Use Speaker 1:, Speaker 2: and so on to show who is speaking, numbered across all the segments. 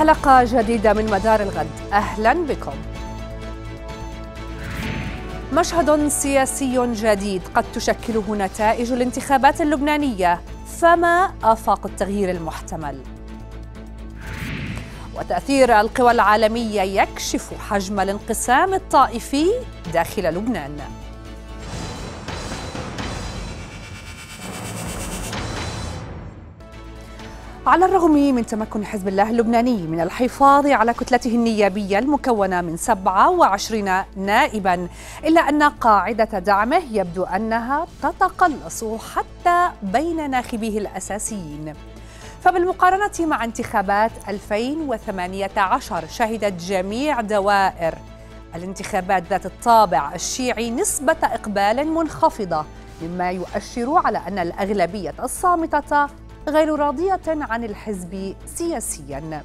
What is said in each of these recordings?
Speaker 1: حلقة جديدة من مدار الغد أهلا بكم مشهد سياسي جديد قد تشكله نتائج الانتخابات اللبنانية فما آفاق التغيير المحتمل؟ وتأثير القوى العالمية يكشف حجم الانقسام الطائفي داخل لبنان على الرغم من تمكن حزب الله اللبناني من الحفاظ على كتلته النيابية المكونة من 27 نائبا إلا أن قاعدة دعمه يبدو أنها تتقلص حتى بين ناخبيه الأساسيين فبالمقارنة مع انتخابات 2018 شهدت جميع دوائر الانتخابات ذات الطابع الشيعي نسبة إقبال منخفضة مما يؤشر على أن الأغلبية الصامتة غير راضية عن الحزب سياسياً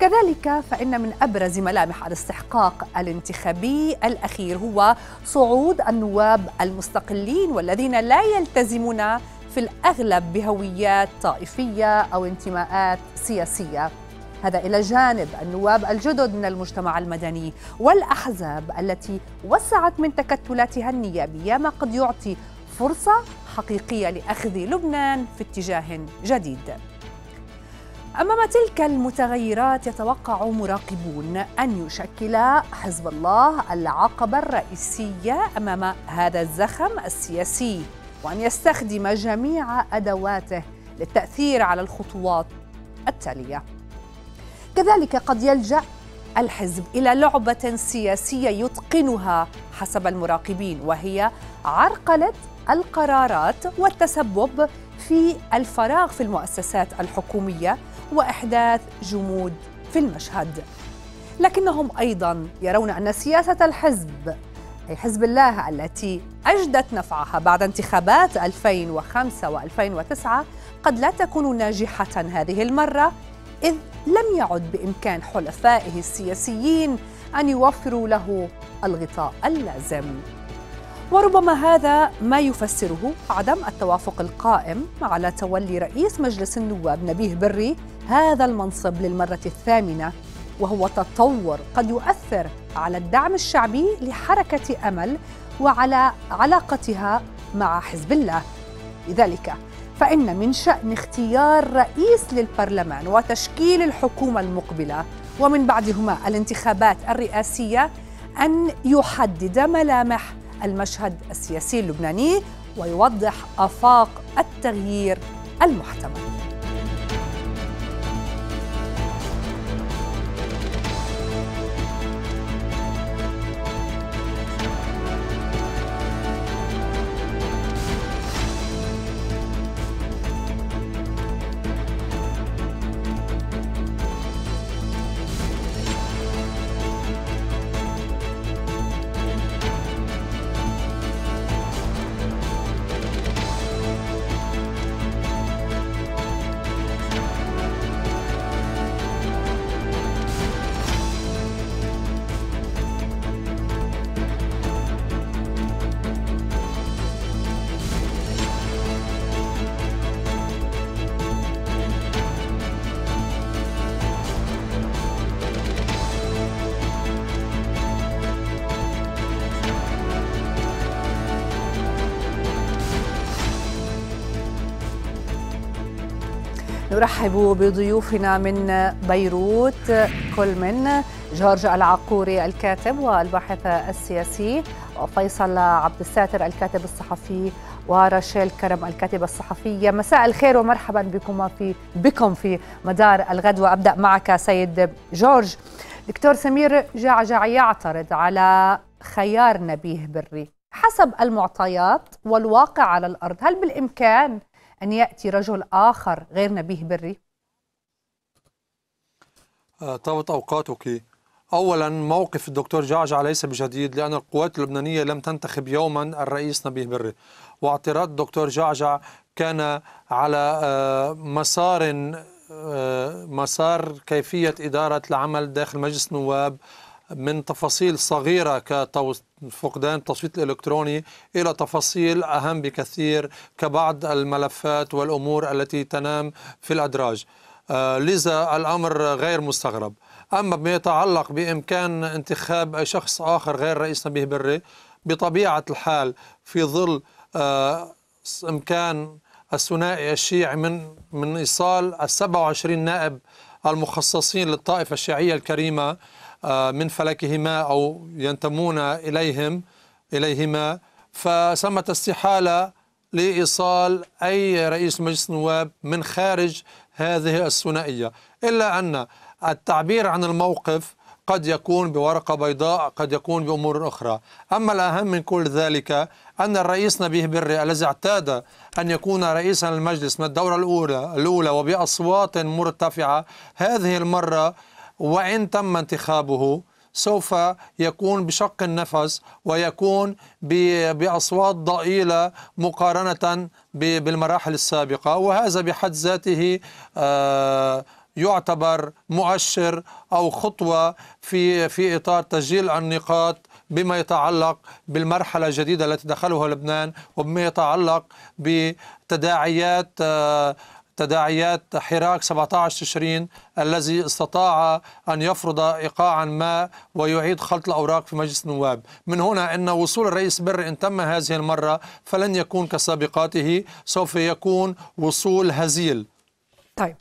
Speaker 1: كذلك فإن من أبرز ملامح الاستحقاق الانتخابي الأخير هو صعود النواب المستقلين والذين لا يلتزمون في الأغلب بهويات طائفية أو انتماءات سياسية هذا إلى جانب النواب الجدد من المجتمع المدني والأحزاب التي وسعت من تكتلاتها النيابية ما قد يعطي فرصة حقيقية لأخذ لبنان في اتجاه جديد أمام تلك المتغيرات يتوقع مراقبون أن يشكل حزب الله العقبة الرئيسية أمام هذا الزخم السياسي وأن يستخدم جميع أدواته للتأثير على الخطوات التالية كذلك قد يلجأ الحزب إلى لعبة سياسية يتقنها حسب المراقبين وهي عرقلة القرارات والتسبب في الفراغ في المؤسسات الحكوميه واحداث جمود في المشهد لكنهم ايضا يرون ان سياسه الحزب اي حزب الله التي اجدت نفعها بعد انتخابات 2005 و2009 قد لا تكون ناجحه هذه المره اذ لم يعد بامكان حلفائه السياسيين ان يوفروا له الغطاء اللازم وربما هذا ما يفسره عدم التوافق القائم على تولي رئيس مجلس النواب نبيه بري هذا المنصب للمرة الثامنة وهو تطور قد يؤثر على الدعم الشعبي لحركة أمل وعلى علاقتها مع حزب الله لذلك فإن من شأن اختيار رئيس للبرلمان وتشكيل الحكومة المقبلة ومن بعدهما الانتخابات الرئاسية أن يحدد ملامح المشهد السياسي اللبناني ويوضح آفاق التغيير المحتمل نرحب بضيوفنا من بيروت كل من جورج العقوري الكاتب والباحث السياسي وفيصل عبد الساتر الكاتب الصحفي ورشيل كرم الكاتبة الصحفية مساء الخير ومرحبا بكم في بكم في مدار الغد وأبدأ معك سيد جورج دكتور سمير جعجع يعترض على خيار نبيه بري حسب المعطيات والواقع على الأرض هل بالإمكان أن يأتي رجل آخر غير نبيه بري؟
Speaker 2: آه، طابت أوقاتك أولا موقف الدكتور جعجع ليس بجديد لأن القوات اللبنانية لم تنتخب يوما الرئيس نبيه بري واعتراض الدكتور جعجع كان على آه، مسار آه، مسار كيفية إدارة العمل داخل مجلس النواب من تفاصيل صغيرة كفقدان التصويت الإلكتروني إلى تفاصيل أهم بكثير كبعض الملفات والأمور التي تنام في الأدراج آه، لذا الأمر غير مستغرب أما بما يتعلق بإمكان انتخاب شخص آخر غير رئيس تنبيه بري بطبيعة الحال في ظل آه، إمكان الثنائي الشيعي من من إيصال ال 27 نائب المخصصين للطائفة الشيعية الكريمة آه، من فلكهما أو ينتمون إليهم إليهما فثمة استحالة لإيصال أي رئيس مجلس النواب من خارج هذه الثنائية إلا أن التعبير عن الموقف قد يكون بورقة بيضاء قد يكون بأمور أخرى أما الأهم من كل ذلك أن الرئيس نبيه بري الذي اعتاد أن يكون رئيسا للمجلس من الدورة الأولى, الأولى وبأصوات مرتفعة هذه المرة وإن تم انتخابه سوف يكون بشق النفس ويكون بأصوات ضئيلة مقارنة بالمراحل السابقة وهذا بحد ذاته آه، يعتبر مؤشر أو خطوة في في إطار تسجيل النقاط بما يتعلق بالمرحلة الجديدة التي دخلها لبنان وبما يتعلق بتداعيات آه، تداعيات حراك 17 تشرين الذي استطاع أن يفرض إيقاعا ما ويعيد خلط الأوراق في مجلس النواب من هنا أن وصول الرئيس بر إن تم هذه المرة فلن يكون كسابقاته سوف يكون وصول هزيل
Speaker 1: طيب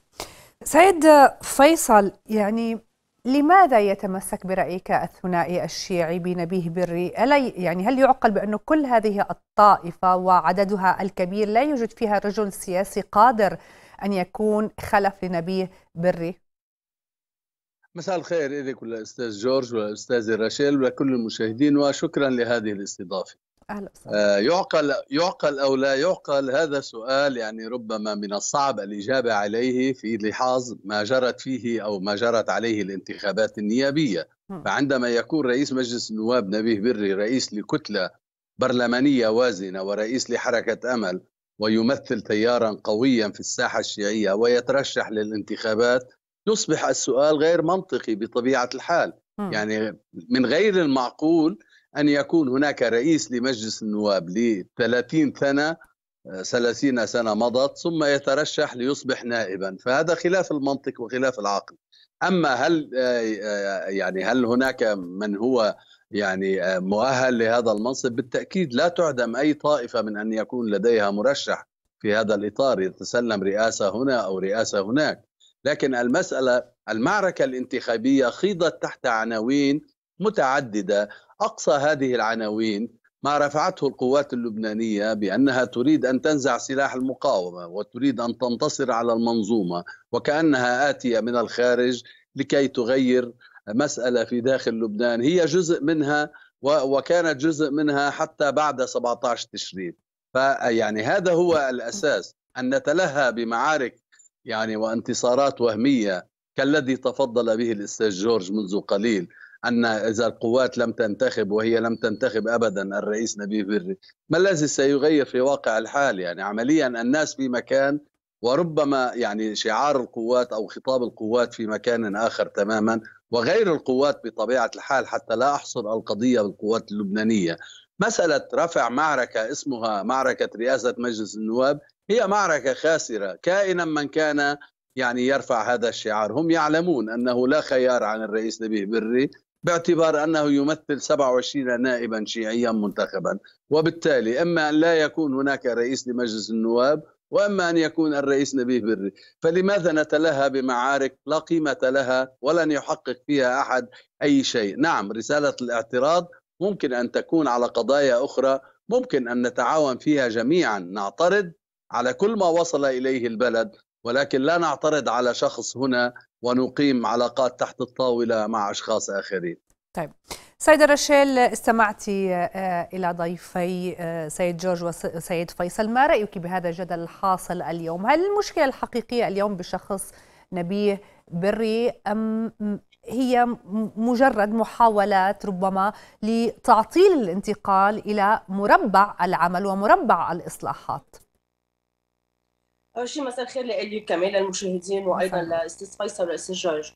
Speaker 1: سيد فيصل يعني لماذا يتمسك برأيك الثنائي الشيعي بنبيه بري؟ ألا يعني هل يعقل بأن كل هذه الطائفة وعددها الكبير لا يوجد فيها رجل سياسي قادر أن يكون خلف لنبيه بري
Speaker 3: مساء الخير إليك والأستاذ جورج والأستاذ راشيل ولكل المشاهدين وشكرا لهذه الاستضافة أهلا آه يعقل يعقل او لا يعقل هذا سؤال يعني ربما من الصعب الاجابه عليه في لحاظ ما جرت فيه او ما جرت عليه الانتخابات النيابيه فعندما يكون رئيس مجلس النواب نبيه بري رئيس لكتله برلمانيه وازنه ورئيس لحركه امل ويمثل تيارا قويا في الساحه الشيعيه ويترشح للانتخابات يصبح السؤال غير منطقي بطبيعه الحال م. يعني من غير المعقول ان يكون هناك رئيس لمجلس النواب ل 30 سنه 30 سنه مضت ثم يترشح ليصبح نائبا فهذا خلاف المنطق وخلاف العقل اما هل آه، آه، يعني هل هناك من هو يعني آه، مؤهل لهذا المنصب بالتاكيد لا تعدم اي طائفه من ان يكون لديها مرشح في هذا الاطار يتسلم رئاسه هنا او رئاسه هناك لكن المساله المعركه الانتخابيه خيضت تحت عناوين متعدده اقصى هذه العناوين ما رفعته القوات اللبنانيه بانها تريد ان تنزع سلاح المقاومه وتريد ان تنتصر على المنظومه وكانها اتيه من الخارج لكي تغير مسألة في داخل لبنان هي جزء منها وكانت جزء منها حتى بعد 17 تشرين فيعني هذا هو الأساس أن نتلهى بمعارك يعني وانتصارات وهمية كالذي تفضل به الأستاذ جورج منذ قليل أن إذا القوات لم تنتخب وهي لم تنتخب أبدا الرئيس نبيل بري ما الذي سيغير في واقع الحال يعني عمليا الناس في مكان وربما يعني شعار القوات او خطاب القوات في مكان اخر تماما وغير القوات بطبيعة الحال حتى لا أحصر القضية بالقوات اللبنانية مسألة رفع معركة اسمها معركة رئاسة مجلس النواب هي معركة خاسرة كائنا من كان يعني يرفع هذا الشعار هم يعلمون أنه لا خيار عن الرئيس نبيه بري باعتبار أنه يمثل 27 نائبا شيعيا منتخبا وبالتالي إما أن لا يكون هناك رئيس لمجلس النواب واما ان يكون الرئيس نبيه بري فلماذا نتلهى بمعارك لا قيمه لها ولن يحقق فيها احد اي شيء نعم رساله الاعتراض ممكن ان تكون على قضايا اخرى ممكن ان نتعاون فيها جميعا نعترض على كل ما وصل اليه البلد ولكن لا نعترض على شخص هنا ونقيم علاقات تحت الطاوله مع اشخاص اخرين
Speaker 1: طيب سيدة رشيل استمعت آه، إلى ضيفي آه، سيد جورج وسيد فيصل ما رأيك بهذا الجدل الحاصل اليوم هل المشكلة الحقيقية اليوم بشخص نبيه بري أم هي مجرد محاولات ربما لتعطيل الانتقال إلى مربع العمل ومربع الإصلاحات
Speaker 4: أول شيء مساء الخير لإلي كمان للمشاهدين وأيضا لأستاذ فيصل ولأستاذ جورج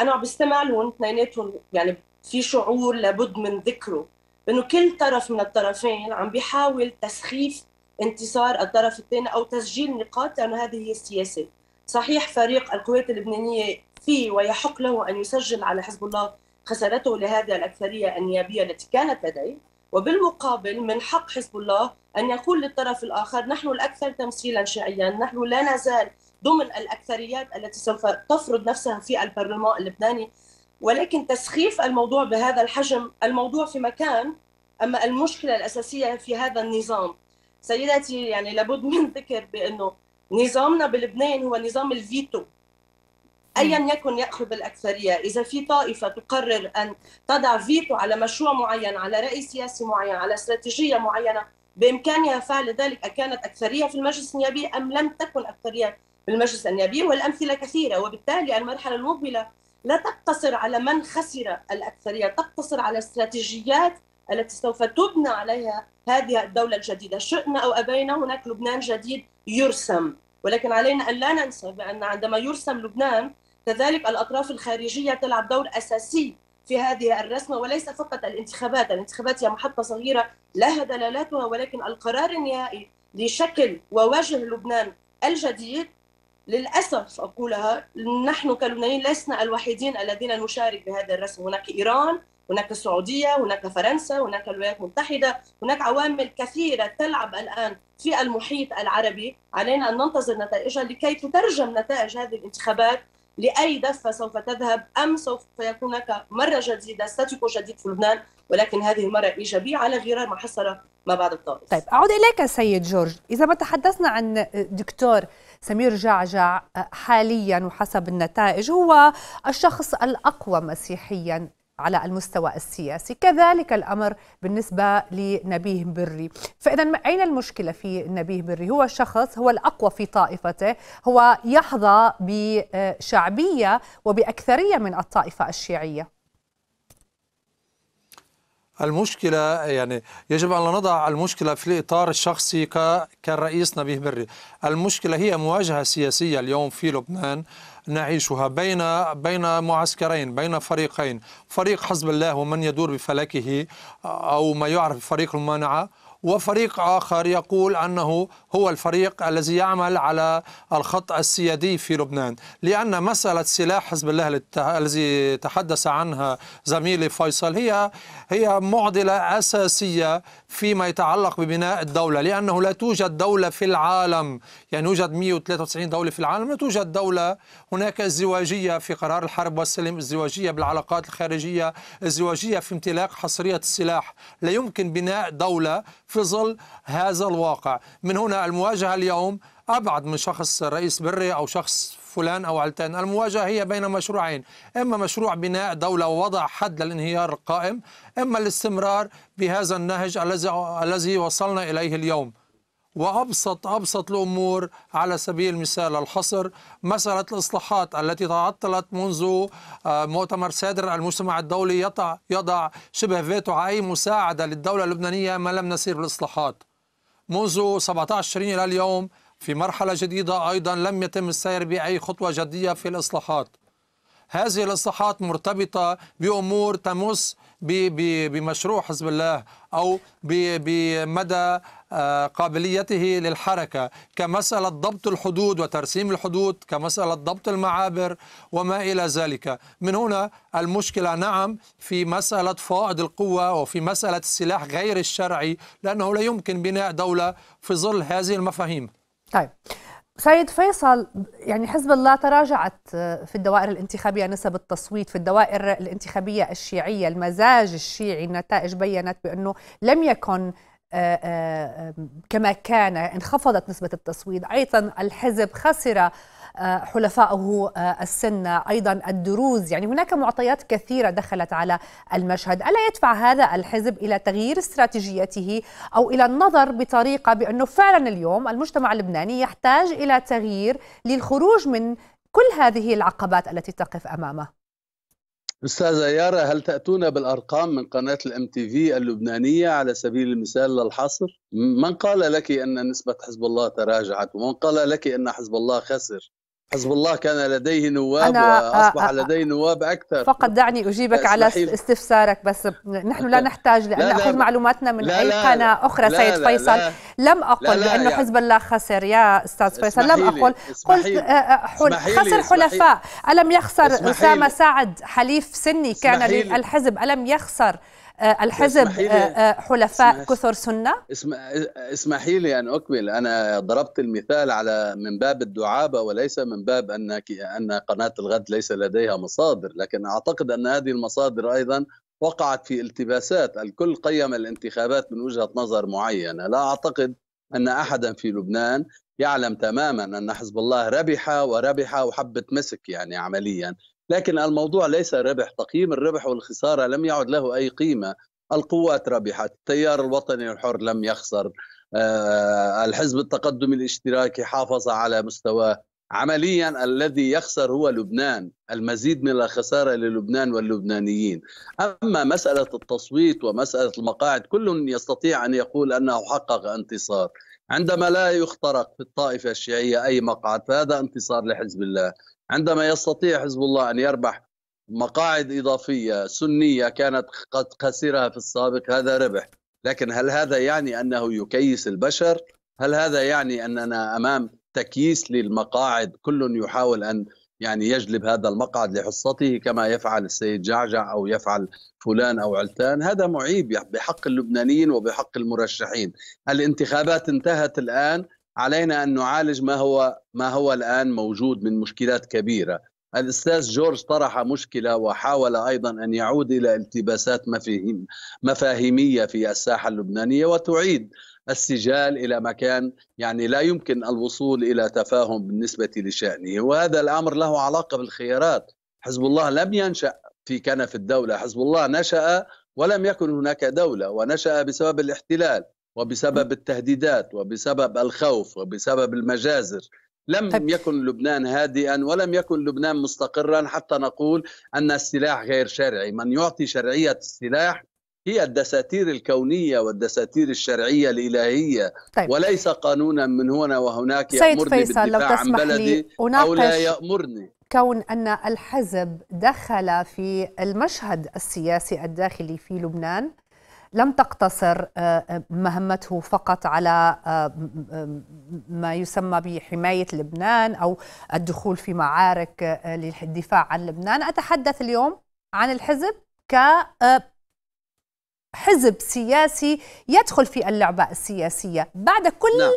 Speaker 4: أنا عم بستمع لهم اثنيناتهم يعني في شعور لابد من ذكره انه كل طرف من الطرفين عم بيحاول تسخيف انتصار الطرف الثاني او تسجيل نقاط لانه هذه هي السياسه صحيح فريق القوات اللبنانيه فيه ويحق له ان يسجل على حزب الله خسارته لهذه الاكثريه النيابيه التي كانت لديه وبالمقابل من حق حزب الله ان يقول للطرف الاخر نحن الاكثر تمثيلا شيعيا نحن لا نزال ضمن الاكثريات التي سوف تفرض نفسها في البرلمان اللبناني ولكن تسخيف الموضوع بهذا الحجم الموضوع في مكان اما المشكله الاساسيه في هذا النظام سيداتي يعني لابد من ذكر بانه نظامنا بلبنان هو نظام الفيتو ايا يكن ياخذ الاكثريه اذا في طائفه تقرر ان تضع فيتو على مشروع معين على راي سياسي معين على استراتيجيه معينه بامكانها فعل ذلك اكانت اكثريه في المجلس النيابي ام لم تكن اكثريه في المجلس النيابي والامثله كثيره وبالتالي المرحله المقبله لا تقتصر على من خسر الأكثرية تقتصر على استراتيجيات التي سوف تبنى عليها هذه الدولة الجديدة شئنا أو أبينا هناك لبنان جديد يرسم ولكن علينا أن لا ننسى بأن عندما يرسم لبنان كذلك الأطراف الخارجية تلعب دور أساسي في هذه الرسمة وليس فقط الانتخابات الانتخابات هي محطة صغيرة لها دلالاتها ولكن القرار النهائي لشكل ووجه لبنان الجديد للأسف أقولها نحن كلبنانيين لسنا الوحيدين الذين نشارك بهذا الرسم هناك إيران هناك السعودية هناك فرنسا هناك الولايات المتحدة هناك عوامل كثيرة تلعب الآن في المحيط العربي علينا أن ننتظر نتائجها لكي تترجم نتائج هذه الانتخابات لأي دفة سوف تذهب أم سوف يكون هناك مرة جديدة ستيكو جديد في لبنان ولكن هذه المرة إيجابية على غرار ما حصل ما بعد الطائف
Speaker 1: طيب أعود إليك سيد جورج إذا ما تحدثنا عن دكتور سمير جعجع آه، حاليا وحسب النتائج هو الشخص الأقوى مسيحيا على المستوى السياسي كذلك الأمر بالنسبة لنبيه بري فإذا أين المشكلة في نبيه بري هو شخص هو الأقوى في طائفته هو يحظى بشعبية وبأكثرية من الطائفة الشيعية
Speaker 2: المشكلة يعني يجب أن نضع المشكلة في الإطار الشخصي كالرئيس نبيه بري المشكلة هي مواجهة سياسية اليوم في لبنان نعيشها بين بين معسكرين بين فريقين فريق حزب الله ومن يدور بفلكه أو ما يعرف فريق المانعة وفريق آخر يقول أنه هو الفريق الذي يعمل على الخط السيادي في لبنان لأن مسألة سلاح حزب الله الذي تحدث عنها زميلي فيصل هي هي معضلة أساسية فيما يتعلق ببناء الدولة لأنه لا توجد دولة في العالم يعني يوجد 193 دولة في العالم لا توجد دولة هناك ازدواجية في قرار الحرب والسلم ازدواجية بالعلاقات الخارجية ازدواجية في امتلاك حصرية السلاح لا يمكن بناء دولة في ظل هذا الواقع من هنا المواجهة اليوم أبعد من شخص رئيس بري أو شخص فلان أو علتان المواجهة هي بين مشروعين إما مشروع بناء دولة ووضع حد للانهيار القائم إما الاستمرار بهذا النهج الذي الذي وصلنا إليه اليوم وأبسط أبسط الأمور على سبيل المثال الحصر مسألة الإصلاحات التي تعطلت منذ آه، مؤتمر سادر المجتمع الدولي يضع شبه فيتو على أي مساعدة للدولة اللبنانية ما لم نسير بالإصلاحات منذ 17 تشرين إلى اليوم في مرحلة جديدة أيضا لم يتم السير بأي خطوة جدية في الإصلاحات هذه الإصلاحات مرتبطة بأمور تمس بمشروع حزب الله أو بمدى آه، قابليته للحركة كمسألة ضبط الحدود وترسيم الحدود كمسألة ضبط المعابر وما إلى ذلك من هنا المشكلة نعم في مسألة فائض القوة وفي مسألة السلاح غير الشرعي لأنه لا يمكن بناء دولة في ظل هذه المفاهيم
Speaker 1: طيب سيد فيصل يعني حزب الله تراجعت آه، في الدوائر الانتخابيه نسب التصويت في الدوائر الانتخابيه الشيعيه المزاج الشيعي النتائج بينت بانه لم يكن آه، آه، كما كان انخفضت نسبه التصويت ايضا الحزب خسر آه، حلفائه آه، السنة أيضا الدروز يعني هناك معطيات كثيرة دخلت على المشهد ألا يدفع هذا الحزب إلى تغيير استراتيجيته أو إلى النظر بطريقة بأنه فعلا اليوم المجتمع اللبناني يحتاج إلى تغيير للخروج من كل هذه العقبات التي تقف أمامه
Speaker 3: استاذه يارا هل تاتون بالارقام من قناه الام تي في اللبنانيه على سبيل المثال للحصر؟ من قال لك ان نسبه حزب الله تراجعت؟ ومن قال لك ان حزب الله خسر؟ حزب الله كان لديه نواب آه، واصبح آآ آه، آآ آه، لديه نواب اكثر فقط
Speaker 1: دعني اجيبك إيه، على استفسارك بس نحن لا نحتاج لان لا اخذ معلوماتنا من لا اي قناه اخرى لا سيد فيصل لا لم اقل لا لا بانه حزب الله خسر يا استاذ فيصل لم اقل قلت حل خسر حلفاء الم يخسر اسامه سعد حليف سني كان للحزب الم يخسر آه، الحزب آه، آه، حلفاء كثر سنه
Speaker 3: اسمحي لي ان اكمل انا ضربت المثال على من باب الدعابه وليس من باب ان ان قناه الغد ليس لديها مصادر لكن اعتقد ان هذه المصادر ايضا وقعت في التباسات الكل قيم الانتخابات من وجهه نظر معينه لا اعتقد ان احدا في لبنان يعلم تماما ان حزب الله ربح وربح وحبه مسك يعني عمليا لكن الموضوع ليس ربح تقييم الربح والخسارة لم يعد له أي قيمة القوات ربحت التيار الوطني الحر لم يخسر آه، الحزب التقدمي الاشتراكي حافظ على مستواه عمليا الذي يخسر هو لبنان المزيد من الخسارة للبنان واللبنانيين أما مسألة التصويت ومسألة المقاعد كل يستطيع أن يقول أنه حقق انتصار عندما لا يخترق في الطائفة الشيعية أي مقعد فهذا انتصار لحزب الله عندما يستطيع حزب الله ان يربح مقاعد اضافيه سنيه كانت قد خسرها في السابق هذا ربح لكن هل هذا يعني انه يكيس البشر هل هذا يعني اننا امام تكييس للمقاعد كل يحاول ان يعني يجلب هذا المقعد لحصته كما يفعل السيد جعجع او يفعل فلان او علتان هذا معيب بحق اللبنانيين وبحق المرشحين الانتخابات انتهت الان علينا ان نعالج ما هو ما هو الان موجود من مشكلات كبيره الاستاذ جورج طرح مشكله وحاول ايضا ان يعود الى التباسات مفاهيميه في الساحه اللبنانيه وتعيد السجال الى مكان يعني لا يمكن الوصول الى تفاهم بالنسبه لشانه وهذا الامر له علاقه بالخيارات حزب الله لم ينشا في كنف الدوله حزب الله نشا ولم يكن هناك دوله ونشا بسبب الاحتلال وبسبب التهديدات وبسبب الخوف وبسبب المجازر لم طيب. يكن لبنان هادئا ولم يكن لبنان مستقرا حتى نقول ان السلاح غير شرعي من يعطي شرعيه السلاح هي الدساتير الكونيه والدساتير الشرعيه الالهيه طيب. وليس قانونا من هنا وهناك يامرني فيصل لو تسمح عن بلدي لي او لا يامرني
Speaker 1: كون ان الحزب دخل في المشهد السياسي الداخلي في لبنان لم تقتصر آه، آه، مهمته فقط على آه، ما يسمى بحماية لبنان أو الدخول في معارك للدفاع عن لبنان أتحدث اليوم عن الحزب ك حزب سياسي يدخل في اللعبة السياسية بعد كل نعم.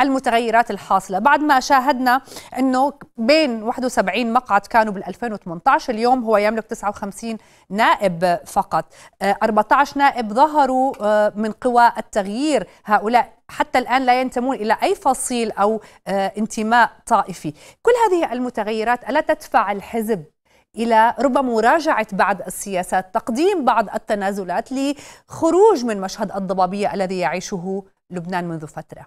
Speaker 1: المتغيرات الحاصلة بعد ما شاهدنا أنه بين 71 مقعد كانوا بال2018 اليوم هو يملك 59 نائب فقط 14 آه، نائب ظهروا آه، من قوى التغيير هؤلاء حتى الآن لا ينتمون إلى أي فصيل أو آه، انتماء طائفي كل هذه المتغيرات ألا تدفع الحزب الى ربما مراجعه بعض السياسات، تقديم بعض التنازلات لخروج من مشهد الضبابيه الذي يعيشه لبنان منذ فتره.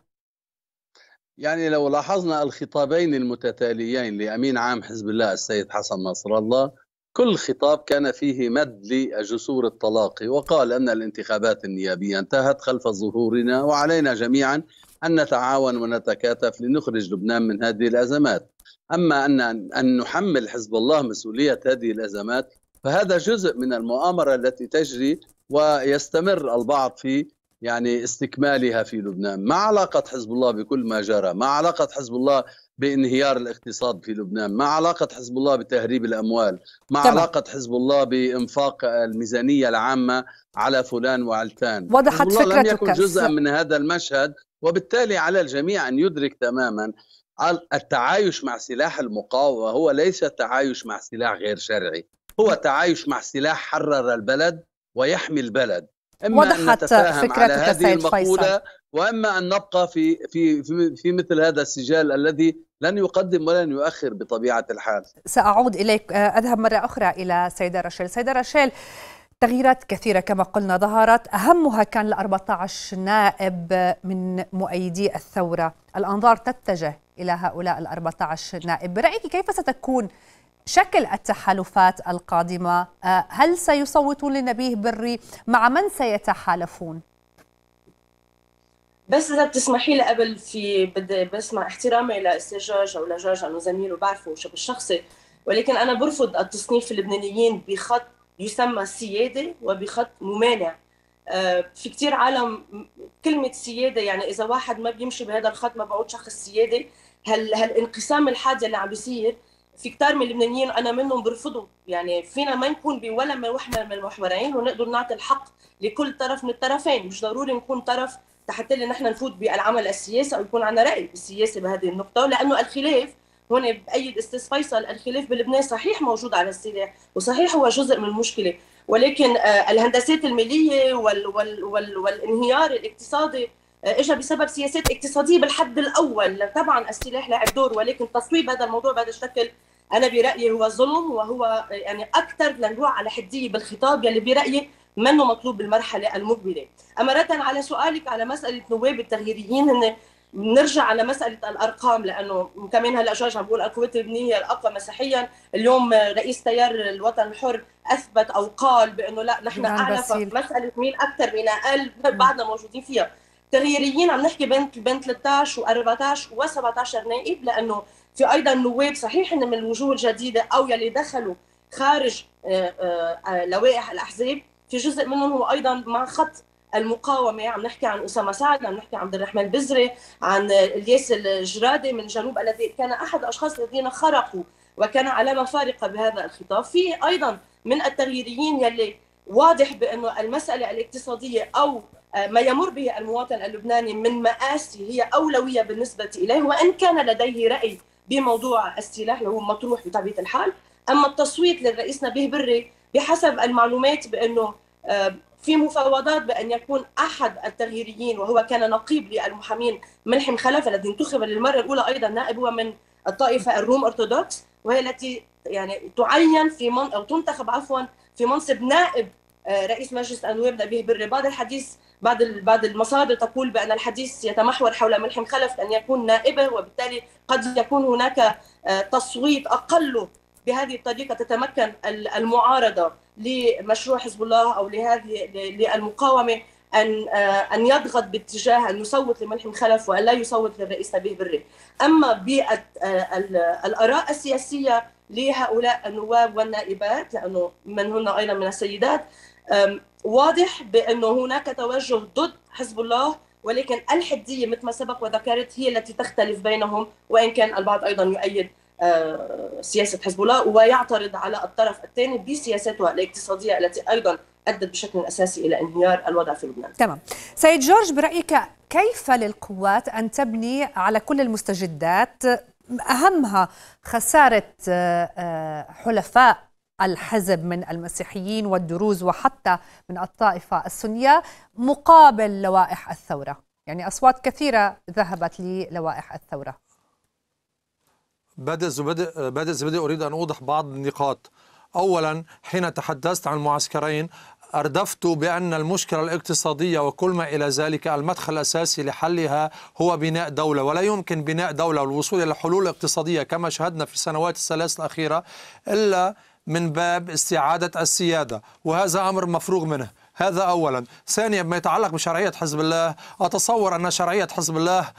Speaker 3: يعني لو لاحظنا الخطابين المتتاليين لأمين عام حزب الله السيد حسن نصر الله كل خطاب كان فيه مد لجسور الطلاق وقال أن الانتخابات النيابية انتهت خلف ظهورنا وعلينا جميعا أن نتعاون ونتكاتف لنخرج لبنان من هذه الأزمات أما أن, أن نحمل حزب الله مسؤولية هذه الأزمات فهذا جزء من المؤامرة التي تجري ويستمر البعض في يعني استكمالها في لبنان ما علاقة حزب الله بكل ما جرى ما علاقة حزب الله بانهيار الاقتصاد في لبنان ما علاقة حزب الله بتهريب الأموال ما طبعا. علاقة حزب الله بإنفاق الميزانية العامة على فلان وعلتان وضحت حزب الله لم يكن جزءا من هذا المشهد وبالتالي على الجميع أن يدرك تماما التعايش مع سلاح المقاومة هو ليس تعايش مع سلاح غير شرعي هو تعايش مع سلاح حرر البلد ويحمي البلد إما وضحت أن فكرتك السيد فيصل واما ان نبقى في في في, في مثل هذا السجال الذي لن يقدم ولن يؤخر بطبيعه الحال.
Speaker 1: ساعود اليك آه، اذهب مره اخرى الى سيده رشيل، سيده رشيل تغييرات كثيرة كما قلنا ظهرت أهمها كان ال 14 نائب من مؤيدي الثورة الأنظار تتجه إلى هؤلاء ال 14 نائب برأيك كيف ستكون شكل التحالفات القادمة آه، هل سيصوتون لنبيه بري مع من سيتحالفون؟
Speaker 4: بس اذا بتسمحي لي قبل في بدي بس مع احترامي لاستاذ جورج او لجورج انه زميله بعرفه بشكل الشخصي ولكن انا برفض التصنيف اللبنانيين بخط يسمى سيادي وبخط ممانع آه، في كثير عالم كلمة سيادة يعني إذا واحد ما بيمشي بهذا الخط ما بقول شخص سيادي هالانقسام الحاد اللي عم بيصير في كتار من اللبنانيين انا منهم برفضوا يعني فينا ما نكون بولا من واحنا من المحورين ونقدر نعطي الحق لكل طرف من الطرفين مش ضروري نكون طرف حتى اللي نحن نفوت بالعمل السياسي او يكون عندنا راي بالسياسه بهذه النقطه لانه الخلاف هون بايد استاذ فيصل الخلاف بلبنان صحيح موجود على السلاح وصحيح هو جزء من المشكله ولكن آه، الهندسات الماليه وال وال وال والانهيار الاقتصادي اجى بسبب سياسات اقتصاديه بالحد الاول طبعا السلاح لعب دور ولكن تصويب هذا الموضوع بهذا الشكل انا برايي هو ظلم وهو يعني اكثر لنروح على حديه بالخطاب يلي برايي منه مطلوب بالمرحله المقبله اما على سؤالك على مساله نواب التغييريين هن نرجع على مساله الارقام لانه كمان هلا جورج عم بقول القوات اللبنانيه الاقوى مسيحيا اليوم رئيس تيار الوطن الحر اثبت او قال بانه لا نحن اعلى فمساله مين اكثر من اقل بعدنا موجودين فيها تغييريين عم نحكي بين بين 13 و14 و17 نائب لانه في ايضا نواب صحيح انه من الوجوه الجديده او يلي دخلوا خارج آه، آه، آه، لوائح الاحزاب في جزء منهم هو ايضا مع خط المقاومه عم نحكي عن اسامه سعد عم نحكي عن عبد الرحمن البزري عن الياس الجرادي من جنوب الذي كان احد الاشخاص الذين خرقوا وكان علامه فارقه بهذا الخطاب في ايضا من التغييريين يلي واضح بانه المساله الاقتصاديه او آه، ما يمر به المواطن اللبناني من مآسي هي أولوية بالنسبة إليه وإن كان لديه رأي بموضوع السلاح وهو مطروح بطبيعة الحال أما التصويت للرئيس نبيه بري بحسب المعلومات بأنه آه، في مفاوضات بأن يكون أحد التغييريين وهو كان نقيب للمحامين ملحم خلف الذي انتخب للمرة الأولى أيضا نائب هو من الطائفة الروم أرثوذكس وهي التي يعني تعين في من أو تنتخب عفوا في منصب نائب آه، رئيس مجلس النواب نبيه بري بعض الحديث بعض بعض المصادر تقول بان الحديث يتمحور حول ملحم خلف ان يكون نائبه وبالتالي قد يكون هناك آه، تصويت اقل بهذه الطريقه تتمكن المعارضه لمشروع حزب الله او لهذه للمقاومه ان آه، ان يضغط باتجاه ان يصوت لملحم خلف وان لا يصوت للرئيس نبيه بري، اما بيئه آه، الاراء السياسيه لهؤلاء النواب والنائبات لانه من هنا ايضا من السيدات واضح بانه هناك توجه ضد حزب الله ولكن الحديه مثل ما سبق وذكرت هي التي تختلف بينهم وان كان البعض ايضا يؤيد آه، سياسه حزب الله ويعترض على الطرف الثاني بسياساته الاقتصاديه التي ايضا ادت بشكل اساسي الى انهيار الوضع في لبنان.
Speaker 1: تمام. سيد جورج برايك كيف للقوات ان تبني على كل المستجدات اهمها خساره آه، آه، حلفاء الحزب من المسيحيين والدروز وحتى من الطائفة السنية مقابل لوائح الثورة يعني أصوات كثيرة ذهبت للوائح الثورة
Speaker 2: بعد الزبادي بدء أريد أن أوضح بعض النقاط أولا حين تحدثت عن المعسكرين أردفت بأن المشكلة الاقتصادية وكل ما إلى ذلك المدخل الأساسي لحلها هو بناء دولة ولا يمكن بناء دولة والوصول إلى حلول اقتصادية كما شهدنا في السنوات الثلاث الأخيرة إلا من باب استعادة السيادة وهذا أمر مفروغ منه هذا أولا ثانيا ما يتعلق بشرعية حزب الله أتصور أن شرعية حزب الله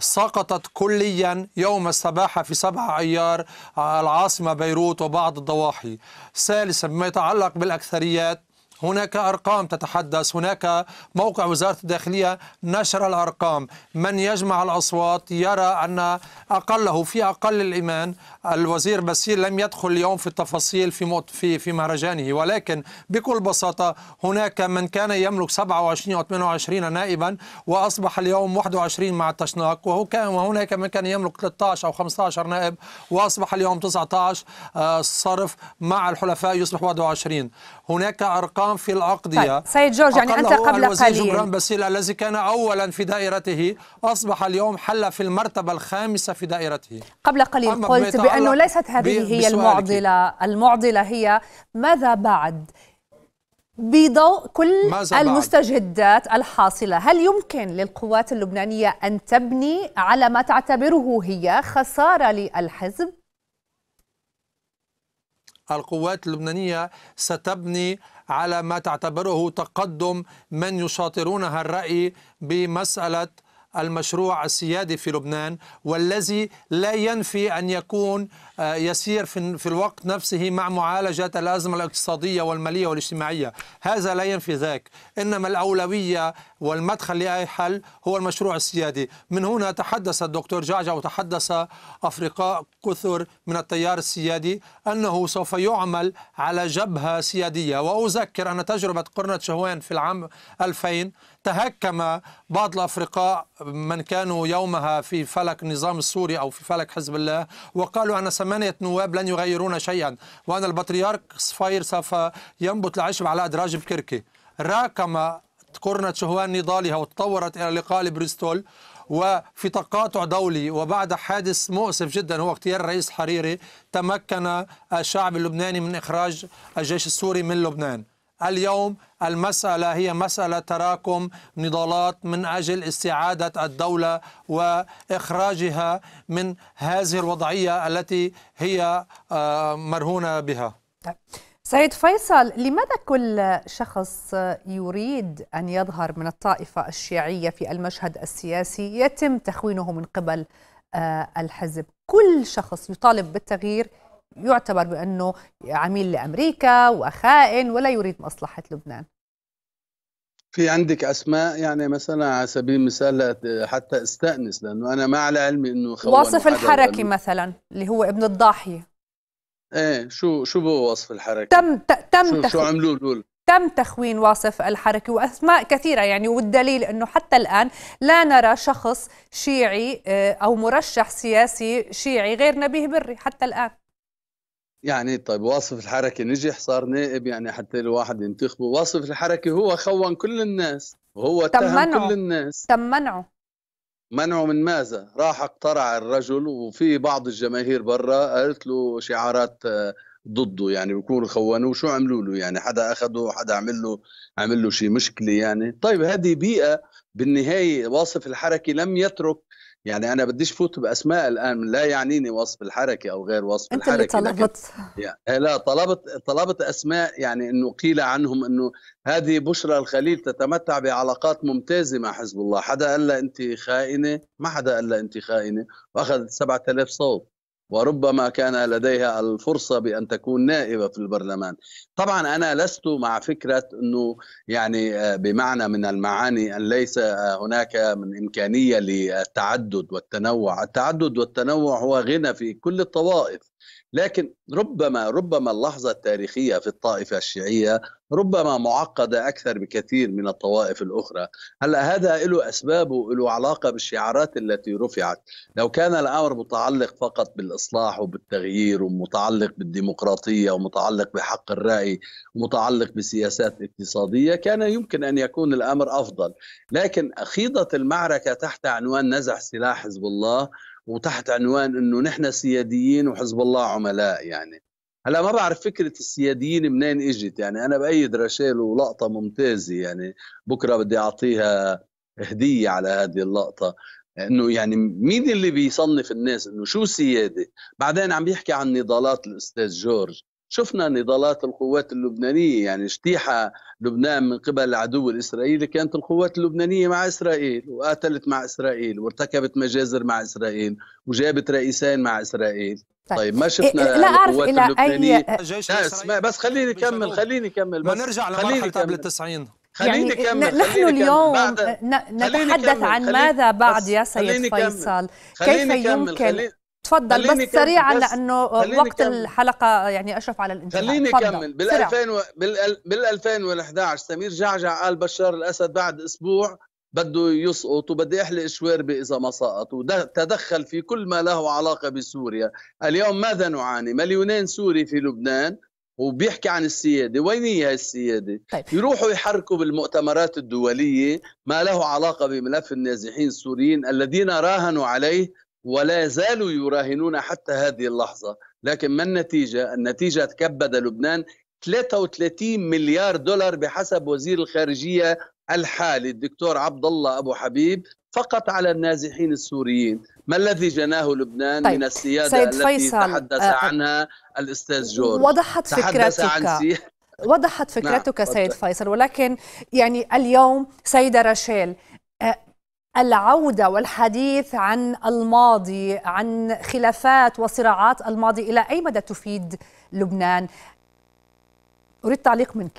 Speaker 2: سقطت كليا يوم السباحة في سبعة أيار العاصمة بيروت وبعض الضواحي ثالثا ما يتعلق بالأكثريات هناك أرقام تتحدث هناك موقع وزارة الداخلية نشر الأرقام من يجمع الأصوات يرى أن أقله في أقل الإيمان الوزير بسير لم يدخل اليوم في التفاصيل في في في مهرجانه ولكن بكل بساطة هناك من كان يملك 27 أو 28 نائبا وأصبح اليوم 21 مع التشناق وهناك من كان يملك 13 أو 15 نائب وأصبح اليوم 19 آه، صرف مع الحلفاء يصبح 21 هناك أرقام في العقدية طيب. سيد جورج يعني أنت قبل قليل جبران باسيل الذي كان أولا في دائرته أصبح اليوم حل في المرتبة الخامسة في دائرته
Speaker 1: قبل قليل قلت بأنه ليست هذه هي المعضلة المعضلة هي ماذا بعد بضوء كل المستجدات الحاصلة هل يمكن للقوات اللبنانية أن تبني على ما تعتبره هي خسارة للحزب؟
Speaker 2: القوات اللبنانية ستبني على ما تعتبره تقدم من يشاطرونها الرأي بمسألة المشروع السيادي في لبنان والذي لا ينفي أن يكون آه، يسير في الوقت نفسه مع معالجة الأزمة الاقتصادية والمالية والاجتماعية هذا لا ينفي ذاك إنما الأولوية والمدخل لأي حل هو المشروع السيادي من هنا تحدث الدكتور جعجع وتحدث أفرقاء كثر من التيار السيادي أنه سوف يعمل على جبهة سيادية وأذكر أن تجربة قرنة شهوان في العام 2000 تهكم بعض الأفرقاء من كانوا يومها في فلك النظام السوري أو في فلك حزب الله وقالوا أن ثمانية نواب لن يغيرون شيئا وأن البطريرك صفير سوف ينبت العشب على أدراج بكركي راكم قرنة شهوان نضالها وتطورت إلى لقاء بريستول وفي تقاطع دولي وبعد حادث مؤسف جدا هو اغتيال الرئيس حريري تمكن الشعب اللبناني من إخراج الجيش السوري من لبنان اليوم المسألة هي مسألة تراكم نضالات من أجل استعادة الدولة وإخراجها من هذه الوضعية التي هي آه، مرهونة بها
Speaker 1: طيب. سيد فيصل لماذا كل شخص يريد أن يظهر من الطائفة الشيعية في المشهد السياسي يتم تخوينه من قبل آه، الحزب كل شخص يطالب بالتغيير يعتبر بأنه عميل لأمريكا وخائن ولا يريد مصلحة لبنان
Speaker 3: في عندك اسماء يعني مثلا على سبيل المثال حتى استانس لانه انا ما على علمي انه واصف الحركي
Speaker 1: مثلا اللي هو ابن الضاحيه
Speaker 3: ايه شو شو هو وصف الحركي تم تم شو, شو عملوا له
Speaker 1: تم تخوين واصف الحركي واسماء كثيره يعني والدليل انه حتى الان لا نرى شخص شيعي آه، او مرشح سياسي شيعي غير نبيه بري حتى الان
Speaker 3: يعني طيب واصف الحركه نجح صار نائب يعني حتى الواحد ينتخبه واصف الحركه هو خون كل الناس وهو اتهم كل الناس
Speaker 1: تم منعه
Speaker 3: منعه من ماذا؟ راح اقترع الرجل وفي بعض الجماهير برا قالت له شعارات آه، ضده يعني بيكونوا خونوه شو عملوا له يعني حدا اخذه حدا عمل له عمل له شيء مشكله يعني طيب هذه بيئه بالنهايه واصف الحركه لم يترك يعني انا بديش فوت باسماء الان لا يعنيني وصف الحركه او غير وصف انت الحركه اللي طلبت يعني لا طلبت طلبت اسماء يعني انه قيل عنهم انه هذه بشرى الخليل تتمتع بعلاقات ممتازه مع حزب الله حدا قال لها انت خائنه ما حدا قال لها انت خائنه واخذت 7000 صوت وربما كان لديها الفرصه بان تكون نائبه في البرلمان. طبعا انا لست مع فكره انه يعني آه، بمعنى من المعاني ان ليس آه، هناك من امكانيه للتعدد والتنوع، التعدد والتنوع هو غنى في كل الطوائف. لكن ربما ربما اللحظة التاريخية في الطائفة الشيعية ربما معقدة أكثر بكثير من الطوائف الأخرى هلا هذا له أسبابه له علاقة بالشعارات التي رفعت لو كان الأمر متعلق فقط بالإصلاح وبالتغيير ومتعلق بالديمقراطية ومتعلق بحق الرأي ومتعلق بسياسات اقتصادية كان يمكن أن يكون الأمر أفضل لكن خيضة المعركة تحت عنوان نزع سلاح حزب الله وتحت عنوان انه نحن سياديين وحزب الله عملاء يعني هلا ما بعرف فكره السياديين منين اجت يعني انا بايد رشيل ولقطه ممتازه يعني بكره بدي اعطيها هديه على هذه اللقطه انه يعني مين اللي بيصنف الناس انه شو سياده بعدين عم بيحكي عن نضالات الاستاذ جورج شفنا نضالات القوات اللبنانية يعني اجتيح لبنان من قبل العدو الإسرائيلي كانت القوات اللبنانية مع إسرائيل وقاتلت مع إسرائيل وارتكبت مجازر مع إسرائيل وجابت رئيسين مع إسرائيل طيب, طيب، ما إيه، شفنا إيه، لا اعرف الى اللبنانية. اي جيش لا اسمع بس خليني كمل خليني كمل بس نرجع لمرحله قبل التسعين خليني يعني كمل نحن خليني اليوم
Speaker 1: بعد... نتحدث كمل. عن ماذا بعد يا سيد خليني فيصل خليني كيف يمكن تفضل بس سريعا بس لانه وقت كمل. الحلقه يعني اشرف على الانتهاء خليني اكمل بال 2000
Speaker 3: و... بال 2011 سمير جعجع قال بشار الاسد بعد اسبوع بده يسقط وبدي احلق شواربي اذا ما سقط وتدخل في كل ما له علاقه بسوريا اليوم ماذا نعاني مليونين سوري في لبنان وبيحكي عن السيادة وين هي السيادة طيب. يروحوا يحركوا بالمؤتمرات الدولية ما له علاقة بملف النازحين السوريين الذين راهنوا عليه ولا زالوا يراهنون حتى هذه اللحظة لكن ما النتيجة؟ النتيجة تكبد لبنان 33 مليار دولار بحسب وزير الخارجية الحالي الدكتور عبد الله أبو حبيب فقط على النازحين السوريين ما الذي جناه لبنان طيب. من السيادة سيد التي فيصل. تحدث آه. عنها الأستاذ جورج وضحت تحدث فكرتك عن سي...
Speaker 1: وضحت نعم، فكرتك نعم. سيد فيصل ولكن يعني اليوم سيدة راشيل آه، العوده والحديث عن الماضي عن خلافات وصراعات الماضي الى اي مدى تفيد لبنان اريد تعليق منك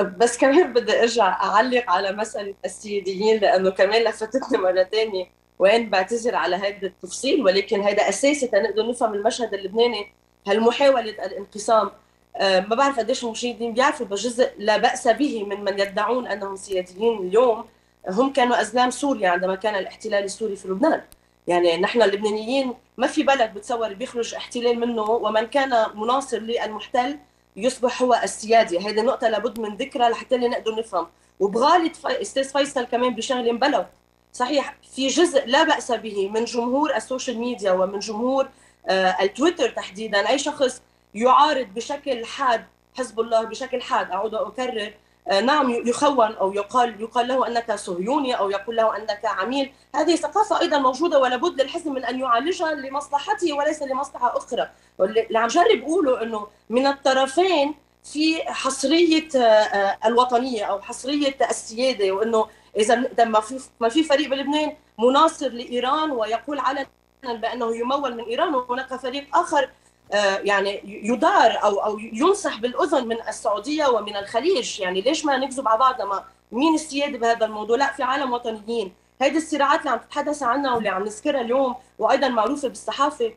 Speaker 1: بس كمان
Speaker 4: بدي ارجع اعلق على مساله السياديين لانه كمان لفتتني مره ثانيه وين بعتذر على هذا التفصيل ولكن هذا اساسي تنقدر نفهم المشهد اللبناني هالمحاوله الانقسام آه، ما بعرف قديش المشاهدين بيعرفوا بجزء لا باس به من من يدعون انهم سياديين اليوم هم كانوا أزلام سوريا عندما كان الاحتلال السوري في لبنان يعني نحن اللبنانيين ما في بلد بتصور بيخرج احتلال منه ومن كان مناصر للمحتل يصبح هو السيادي هذه النقطة لابد من ذكرها لحتى نقدر نفهم وبغالي استاذ فيصل كمان بشغلة مبلغ صحيح في جزء لا بأس به من جمهور السوشيال ميديا ومن جمهور آه، التويتر تحديدا أي شخص يعارض بشكل حاد حزب الله بشكل حاد أعود وأكرر آه، نعم يخون او يقال يقال له انك صهيوني او يقول له انك عميل، هذه ثقافه ايضا موجوده ولا بد للحزب من ان يعالجها لمصلحته وليس لمصلحه اخرى، اللي عم جرب اقوله انه من الطرفين في حصريه آه، آه، الوطنيه او حصريه السياده وانه اذا ما في ما في فريق بلبنان مناصر لايران ويقول علنا بانه يمول من ايران وهناك فريق اخر آه، يعني يدار او او ينصح بالاذن من السعوديه ومن الخليج يعني ليش ما نكذب على بعضنا ما مين السياده بهذا الموضوع لا في عالم وطنيين هيدي الصراعات اللي عم تتحدث عنها واللي عم نذكرها اليوم وايضا معروفه بالصحافه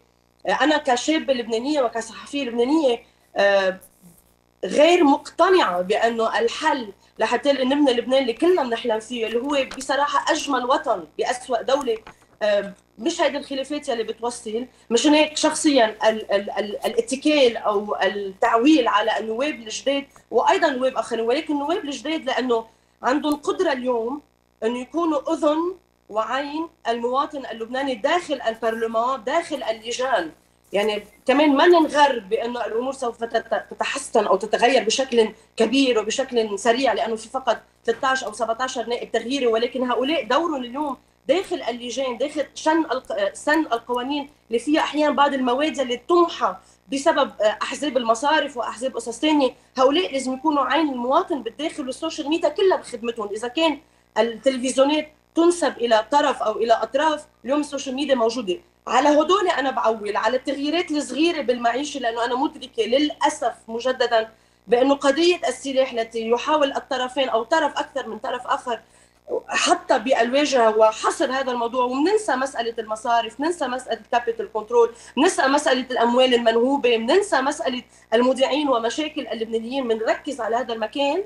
Speaker 4: آه، انا كشابه لبنانيه وكصحفيه لبنانيه آه، غير مقتنعه بانه الحل لحتى نبني لبنان اللي كلنا بنحلم فيه اللي هو بصراحه اجمل وطن باسوا دوله مش هيدي الخلافات يلي بتوصل مشان هيك شخصيا ال ال ال الاتكال او التعويل على النواب الجداد وايضا نواب اخرين ولكن النواب الجداد لانه عندهم قدره اليوم انه يكونوا اذن وعين المواطن اللبناني داخل البرلمان داخل اللجان يعني كمان ما ننغر بانه الامور سوف تتحسن او تتغير بشكل كبير وبشكل سريع لانه في فقط 13 او 17 نائب تغييري ولكن هؤلاء دورهم اليوم داخل اللجان داخل شن سن القوانين اللي فيها احيانا بعض المواد اللي تمحى بسبب آه، احزاب المصارف واحزاب قصص ثانيه هؤلاء لازم يكونوا عين المواطن بالداخل والسوشيال ميديا كلها بخدمتهم اذا كان التلفزيونات تنسب الى طرف او الى اطراف اليوم السوشيال ميديا موجوده على هدول انا بعول على التغييرات الصغيره بالمعيشه لانه انا مدركه للاسف مجددا بانه قضيه السلاح التي يحاول الطرفين او طرف اكثر من طرف اخر حتى بالواجهه وحصر هذا الموضوع وبننسى مساله المصارف، بننسى مساله الكابيتال كنترول، بننسى مساله الاموال المنهوبه، بننسى مساله المودعين ومشاكل اللبنانيين، بنركز على هذا المكان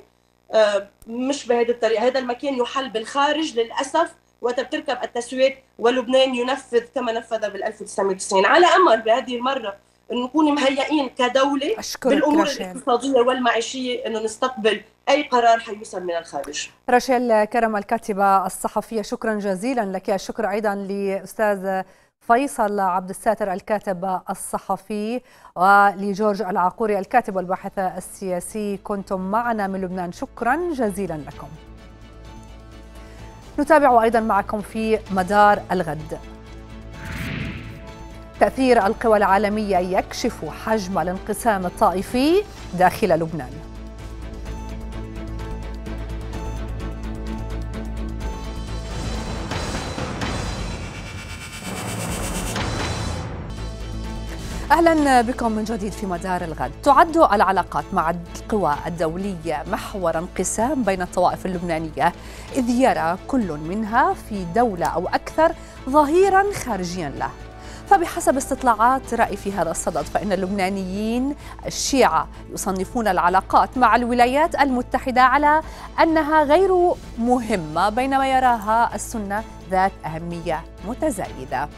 Speaker 4: آه، مش بهذه الطريقه، هذا المكان يحل بالخارج للاسف وقت بتركب التسويات ولبنان ينفذ كما نفذ بال 1990 على امل بهذه المره نكون مهيئين كدوله أشكرك بالامور رشيل. الاقتصاديه والمعيشيه انه نستقبل اي قرار حيوصل من الخارج.
Speaker 1: رشيل كرم الكاتبه الصحفيه شكرا جزيلا لك الشكر ايضا لاستاذ فيصل عبد الساتر الكاتب الصحفي ولجورج العقوري الكاتب والباحث السياسي كنتم معنا من لبنان شكرا جزيلا لكم. نتابع ايضا معكم في مدار الغد. تأثير القوى العالمية يكشف حجم الانقسام الطائفي داخل لبنان اهلا بكم من جديد في مدار الغد تعد العلاقات مع القوى الدوليه محور انقسام بين الطوائف اللبنانيه اذ يرى كل منها في دوله او اكثر ظهيرا خارجيا له فبحسب استطلاعات رأي في هذا الصدد فإن اللبنانيين الشيعة يصنفون العلاقات مع الولايات المتحدة على أنها غير مهمة بينما يراها السنة ذات أهمية متزايدة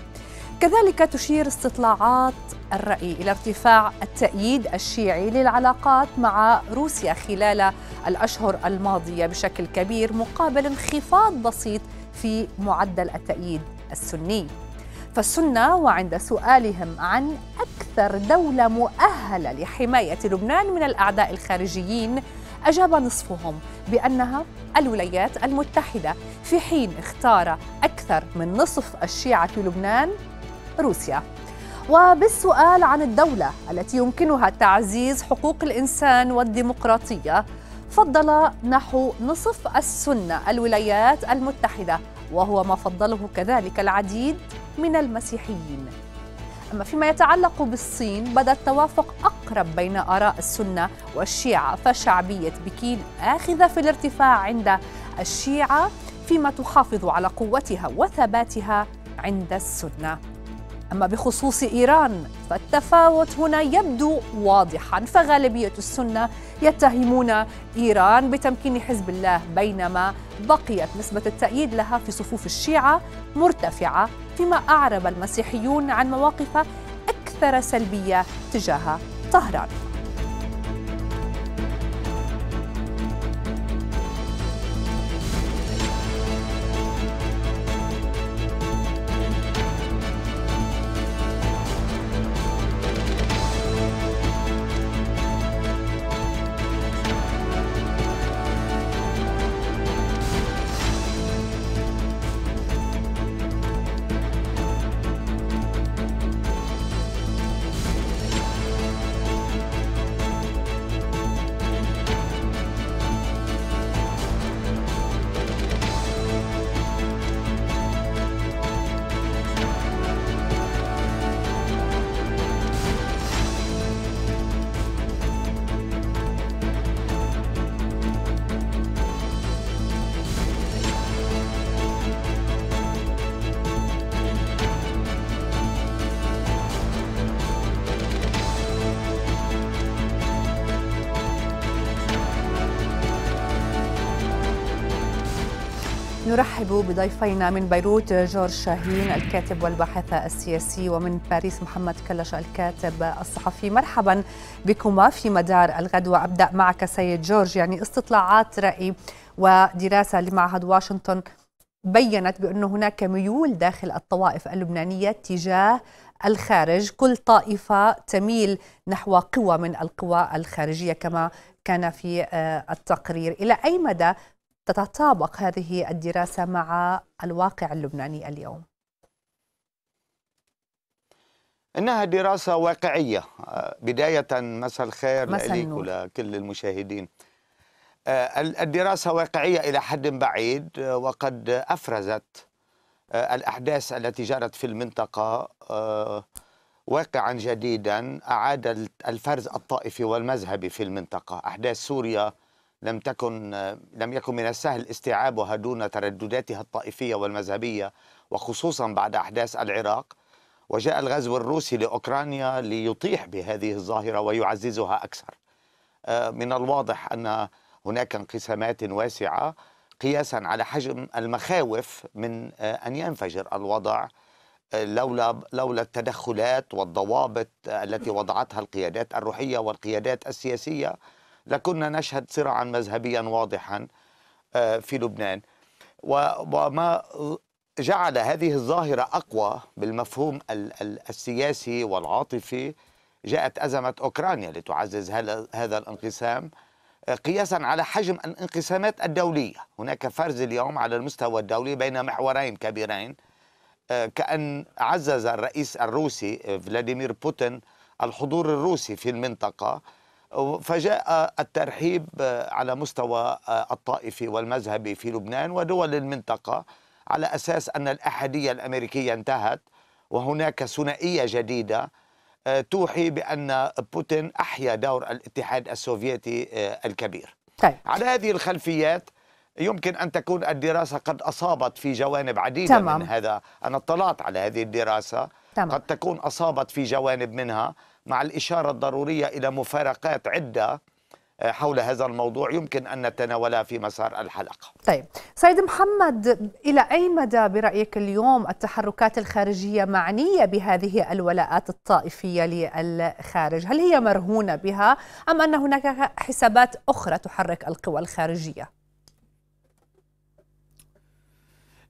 Speaker 1: كذلك تشير استطلاعات الرأي إلى ارتفاع التأييد الشيعي للعلاقات مع روسيا خلال الأشهر الماضية بشكل كبير مقابل انخفاض بسيط في معدل التأييد السني فالسنة وعند سؤالهم عن أكثر دولة مؤهلة لحماية لبنان من الأعداء الخارجيين أجاب نصفهم بأنها الولايات المتحدة في حين اختار أكثر من نصف الشيعة في لبنان روسيا وبالسؤال عن الدولة التي يمكنها تعزيز حقوق الإنسان والديمقراطية فضل نحو نصف السنة الولايات المتحدة وهو ما فضله كذلك العديد من المسيحيين أما فيما يتعلق بالصين بدا التوافق أقرب بين آراء السنة والشيعة فشعبية بكين آخذة في الارتفاع عند الشيعة فيما تحافظ على قوتها وثباتها عند السنه أما بخصوص إيران فالتفاوت هنا يبدو واضحا فغالبية السنة يتهمون إيران بتمكين حزب الله بينما بقيت نسبة التأييد لها في صفوف الشيعة مرتفعة فيما أعرب المسيحيون عن مواقف أكثر سلبية تجاه طهران نرحب بضيفينا من بيروت جورج شاهين الكاتب والباحث السياسي ومن باريس محمد كلش الكاتب الصحفي مرحبا بكما في مدار الغد وابدا معك سيد جورج يعني استطلاعات رأي ودراسة لمعهد واشنطن بينت بأن هناك ميول داخل الطوائف اللبنانية تجاه الخارج كل طائفة تميل نحو قوى من القوى الخارجية كما كان في آه، التقرير إلى أي مدى تتطابق هذه الدراسة مع الواقع اللبناني اليوم؟
Speaker 5: إنها دراسة واقعية بداية مساء الخير لك ولكل المشاهدين آه، الدراسة واقعية إلى حد بعيد آه، وقد أفرزت آه، الأحداث التي جرت في المنطقة واقعا جديدا أعاد الفرز الطائفي والمذهبي في المنطقة أحداث سوريا لم تكن لم يكن من السهل استيعابها دون تردداتها الطائفيه والمذهبيه وخصوصا بعد احداث العراق وجاء الغزو الروسي لاوكرانيا ليطيح بهذه الظاهره ويعززها اكثر. آه، من الواضح ان هناك انقسامات واسعه قياسا على حجم المخاوف من آه، ان ينفجر الوضع آه، لولا لولا التدخلات والضوابط التي وضعتها القيادات الروحيه والقيادات السياسيه لكنا نشهد صراعا مذهبيا واضحا آه، في لبنان وما جعل هذه الظاهرة أقوى بالمفهوم السياسي والعاطفي جاءت أزمة أوكرانيا لتعزز هذا الانقسام آه، قياسا على حجم الانقسامات الدولية هناك فرز اليوم على المستوى الدولي بين محورين كبيرين آه، كأن عزز الرئيس الروسي فلاديمير بوتين الحضور الروسي في المنطقة فجاء الترحيب على مستوى الطائفي والمذهبي في لبنان ودول المنطقة على أساس أن الأحدية الأمريكية انتهت وهناك ثنائية جديدة آه، توحي بأن بوتين أحيا دور الاتحاد السوفيتي آه، الكبير طيب. على هذه الخلفيات يمكن أن تكون الدراسة قد أصابت في جوانب عديدة تمام. من هذا أنا اطلعت على هذه الدراسة تمام. قد تكون أصابت في جوانب منها مع الإشارة الضرورية إلى مفارقات عدة آه، حول هذا الموضوع يمكن أن نتناولها في مسار الحلقة
Speaker 1: طيب سيد محمد إلى أي مدى برأيك اليوم التحركات الخارجية معنية بهذه الولاءات الطائفية للخارج هل هي مرهونة بها أم أن هناك حسابات أخرى تحرك القوى الخارجية؟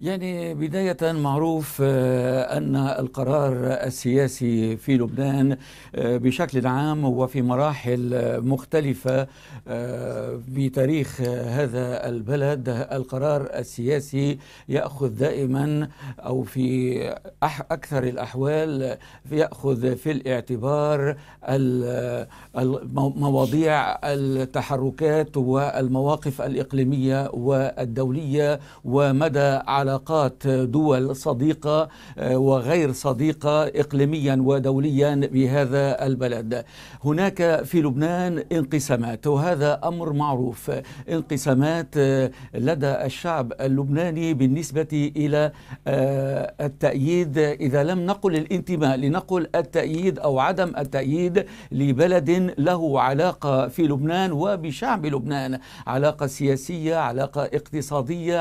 Speaker 6: يعني بداية معروف آه، أن القرار السياسي في لبنان آه، بشكل عام وفي مراحل مختلفة بتاريخ آه، هذا البلد القرار السياسي يأخذ دائما أو في أكثر الأحوال يأخذ في الاعتبار مواضيع التحركات والمواقف الإقليمية والدولية ومدى على علاقات دول صديقة آه، وغير صديقة إقليميا ودوليا بهذا البلد هناك في لبنان انقسامات وهذا أمر معروف انقسامات آه، لدى الشعب اللبناني بالنسبة إلى آه، التأييد إذا لم نقل الانتماء لنقل التأييد أو عدم التأييد لبلد له علاقة في لبنان وبشعب لبنان علاقة سياسية علاقة اقتصادية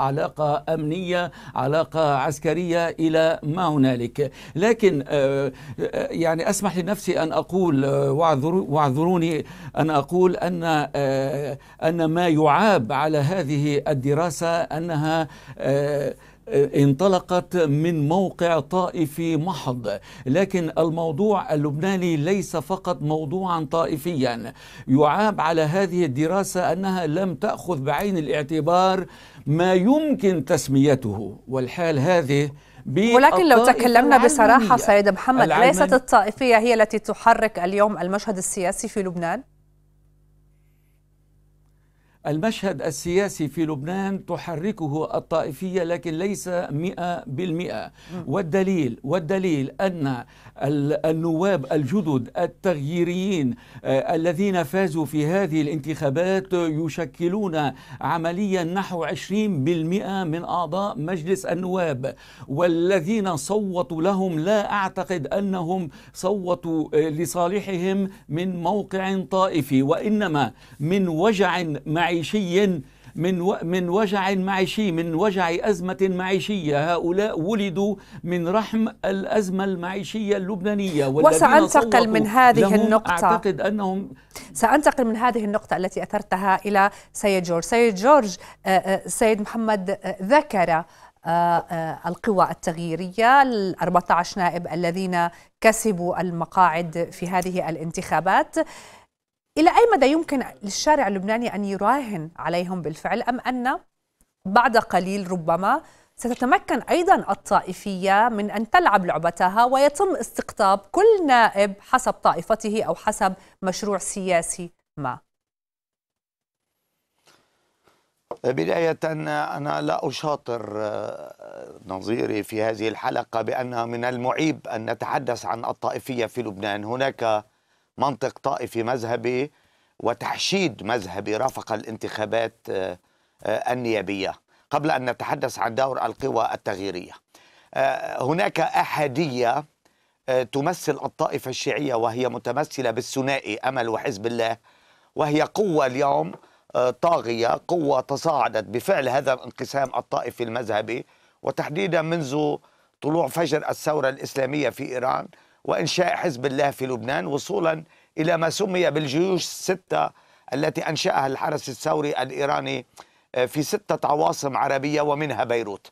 Speaker 6: علاقة أمنية أمنية علاقة عسكرية إلى ما هنالك لكن آه، آه، يعني أسمح لنفسي أن أقول آه، واعذروني أن أقول أن أن ما يعاب على هذه الدراسة أنها آه، انطلقت من موقع طائفي محض لكن الموضوع اللبناني ليس فقط موضوعا طائفيا يعاب على هذه الدراسة أنها لم تأخذ بعين الاعتبار ما يمكن تسميته والحال هذه ولكن لو تكلمنا بصراحة سيد محمد ليست
Speaker 1: الطائفية هي التي تحرك اليوم المشهد السياسي في لبنان؟
Speaker 6: المشهد السياسي في لبنان تحركه الطائفية لكن ليس مئة بالمئة والدليل والدليل أن النواب الجدد التغييريين آه، الذين فازوا في هذه الانتخابات يشكلون عمليا نحو 20% من أعضاء مجلس النواب والذين صوتوا لهم لا أعتقد أنهم صوتوا آه، لصالحهم من موقع طائفي وإنما من وجع معي معيشي من من وجع معيشي من وجع أزمة معيشية هؤلاء ولدوا من رحم الأزمة المعيشية اللبنانية وسأنتقل من هذه النقطة أعتقد أنهم
Speaker 1: سأنتقل من هذه النقطة التي أثرتها إلى سيد جورج سيد جورج آه، آه، سيد محمد آه، ذكر القوى التغييرية ال 14 نائب الذين كسبوا المقاعد في هذه الانتخابات إلى أي مدى يمكن للشارع اللبناني أن يراهن عليهم بالفعل أم أن بعد قليل ربما ستتمكن أيضا الطائفية من أن تلعب لعبتها ويتم استقطاب كل نائب حسب طائفته أو حسب مشروع سياسي ما
Speaker 5: بداية أنا لا أشاطر آه، نظيري في هذه الحلقة بأن من المعيب أن نتحدث عن الطائفية في لبنان هناك منطق طائفي مذهبي وتحشيد مذهبي رافق الانتخابات آه، آه، النيابيه قبل ان نتحدث عن دور القوى التغييريه آه، هناك احاديه تمثل الطائفه الشيعيه وهي متمثله بالثنائي امل وحزب الله وهي قوه اليوم طاغيه قوه تصاعدت بفعل هذا الانقسام الطائفي المذهبي وتحديدا منذ طلوع فجر الثوره الاسلاميه في ايران وإنشاء حزب الله في لبنان وصولا إلى ما سمي بالجيوش الستة التي أنشأها الحرس الثوري الإيراني آه، في ستة عواصم عربية ومنها بيروت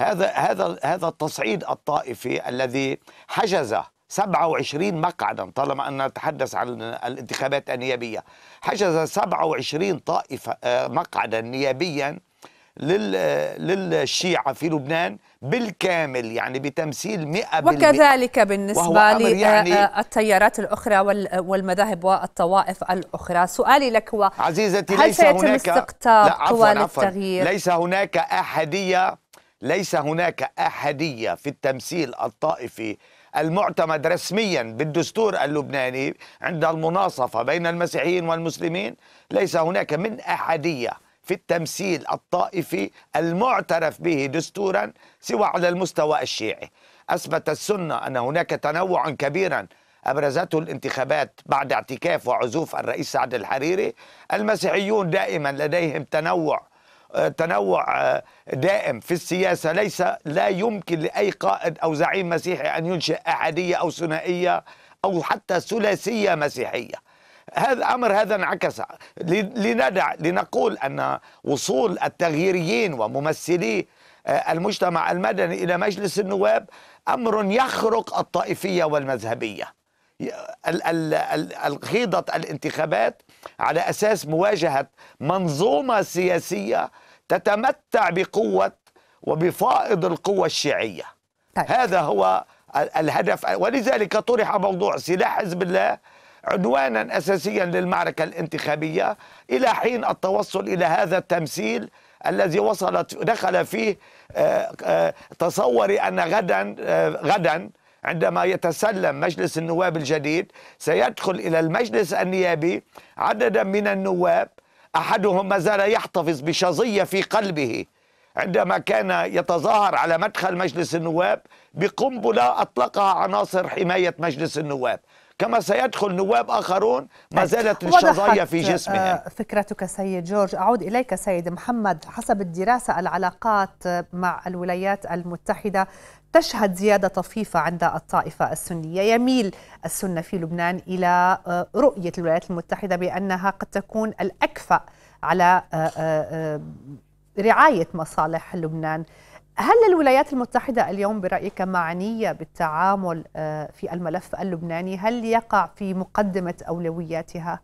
Speaker 5: هذا هذا هذا التصعيد الطائفي الذي حجز 27 مقعدا طالما أن نتحدث عن الانتخابات النيابية حجز 27 طائفة آه، مقعدا نيابيا للشيعة في لبنان بالكامل يعني بتمثيل 100% وكذلك
Speaker 1: بالنسبة للتيارات آه، يعني آه، الأخرى والمذاهب والطوائف الأخرى سؤالي لك هو عزيزتي هل ليس هناك استقطاب قوى للتغيير ليس
Speaker 5: هناك أحدية ليس هناك أحدية في التمثيل الطائفي المعتمد رسميا بالدستور اللبناني عند المناصفة بين المسيحيين والمسلمين ليس هناك من أحدية في التمثيل الطائفي المعترف به دستورا سوى على المستوى الشيعي أثبت السنة أن هناك تنوعا كبيرا أبرزته الانتخابات بعد اعتكاف وعزوف الرئيس سعد الحريري المسيحيون دائما لديهم تنوع تنوع آه، دائم في السياسة ليس لا يمكن لأي قائد أو زعيم مسيحي أن ينشئ أحدية أو ثنائية أو حتى ثلاثية مسيحية هذا امر هذا انعكس لندع لنقول ان وصول التغييريين وممثلي آه، المجتمع المدني الى مجلس النواب امر يخرق الطائفيه والمذهبيه الخيضه الانتخابات على اساس مواجهه منظومه سياسيه تتمتع بقوه وبفائض القوة الشيعية طيب. هذا هو الهدف ولذلك طرح موضوع سلاح حزب الله عدوانا اساسيا للمعركه الانتخابيه الى حين التوصل الى هذا التمثيل الذي وصلت دخل فيه آه، آه، تصوري ان غدا آه، غدا عندما يتسلم مجلس النواب الجديد سيدخل الى المجلس النيابي عددا من النواب احدهم ما زال يحتفظ بشظيه في قلبه عندما كان يتظاهر على مدخل مجلس النواب بقنبله اطلقها عناصر حمايه مجلس النواب كما سيدخل نواب آخرون ما طيب، زالت الشظايا في جسمهم آه،
Speaker 1: فكرتك سيد جورج أعود إليك سيد محمد حسب الدراسة العلاقات مع الولايات المتحدة تشهد زيادة طفيفة عند الطائفة السنية يميل السنة في لبنان إلى آه، رؤية الولايات المتحدة بأنها قد تكون الأكفأ على آه، رعاية مصالح لبنان هل الولايات المتحدة اليوم برأيك معنية بالتعامل آه، في الملف اللبناني هل يقع في مقدمة أولوياتها؟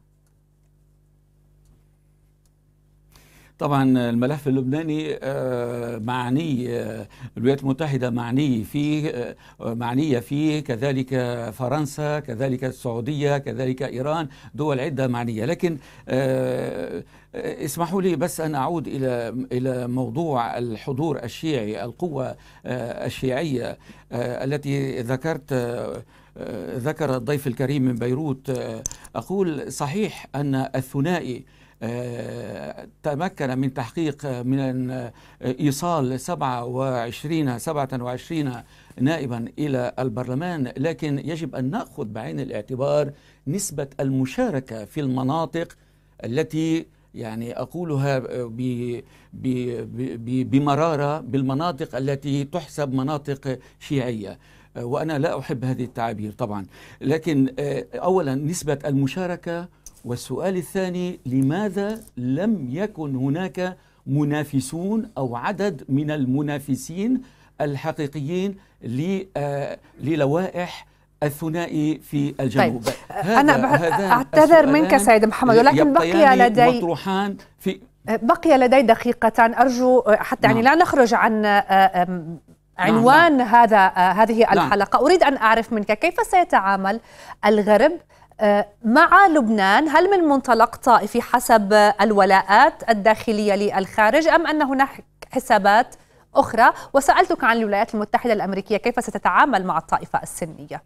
Speaker 6: طبعا الملف اللبناني آه، معني آه، الولايات المتحدة معني فيه معنية فيه كذلك فرنسا كذلك السعودية كذلك إيران دول عدة معنية لكن اسمحوا لي بس ان اعود الى الى موضوع الحضور الشيعي القوه آه، الشيعيه آه، التي ذكرت آه، ذكر الضيف الكريم من بيروت اقول صحيح ان الثنائي تمكن من تحقيق من ايصال 27 27 نائبا الى البرلمان لكن يجب ان ناخذ بعين الاعتبار نسبه المشاركه في المناطق التي يعني أقولها بمرارة بالمناطق التي تحسب مناطق شيعية آه، وأنا لا أحب هذه التعابير طبعا لكن آه، أولا نسبة المشاركة والسؤال الثاني لماذا لم يكن هناك منافسون أو عدد من المنافسين الحقيقيين آه، للوائح الثنائي في طيب، الجنوب طيب. أنا أعتذر منك سيد محمد ولكن بقي لدي مطروحان في
Speaker 1: آه، بقي لدي دقيقتان أرجو آه، حتى يعني نعم. يعني لا نخرج عن نعم، عنوان نعم. هذا هذه نعم. الحلقة نعم. أريد أن أعرف منك كيف سيتعامل الغرب مع لبنان هل من منطلق طائفي حسب الولاءات الداخلية للخارج أم أن هناك حسابات أخرى وسألتك عن الولايات المتحدة الأمريكية كيف ستتعامل مع الطائفة السنية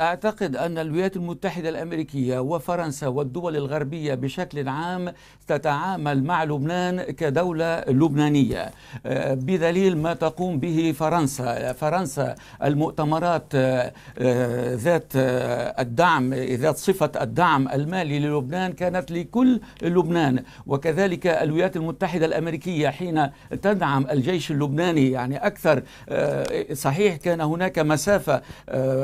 Speaker 6: أعتقد أن الولايات المتحدة الأمريكية وفرنسا والدول الغربية بشكل عام تتعامل مع لبنان كدولة لبنانية آه، بدليل ما تقوم به فرنسا فرنسا المؤتمرات آه، آه، ذات الدعم ذات صفة الدعم المالي للبنان كانت لكل لبنان وكذلك الولايات المتحدة الأمريكية حين تدعم الجيش اللبناني يعني أكثر صحيح كان هناك مسافة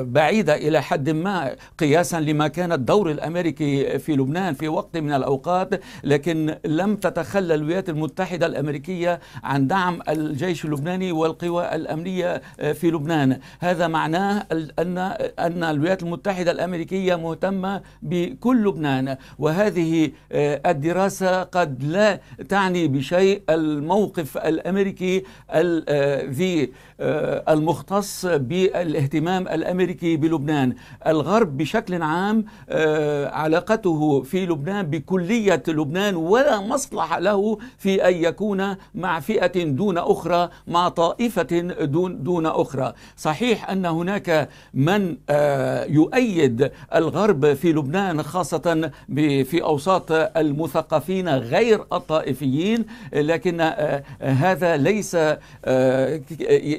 Speaker 6: بعيدة إلى حد ما قياسا لما كان الدور الأمريكي في لبنان في وقت من الأوقات لكن لم تتخلى الولايات المتحدة الأمريكية عن دعم الجيش اللبناني والقوى الأمنية في لبنان هذا معناه أن أن الولايات المتحدة الأمريكية مهتمة بكل لبنان وهذه آه، الدراسة قد لا تعني بشيء الموقف الأمريكي آه، ذي آه، المختص بالاهتمام الأمريكي بلبنان لبنان الغرب بشكل عام آه، علاقته في لبنان بكلية لبنان ولا مصلحة له في أن يكون مع فئة دون أخرى مع طائفة دون, دون أخرى صحيح أن هناك من آه، يؤيد الغرب في لبنان خاصة في أوساط المثقفين غير الطائفيين لكن آه، هذا ليس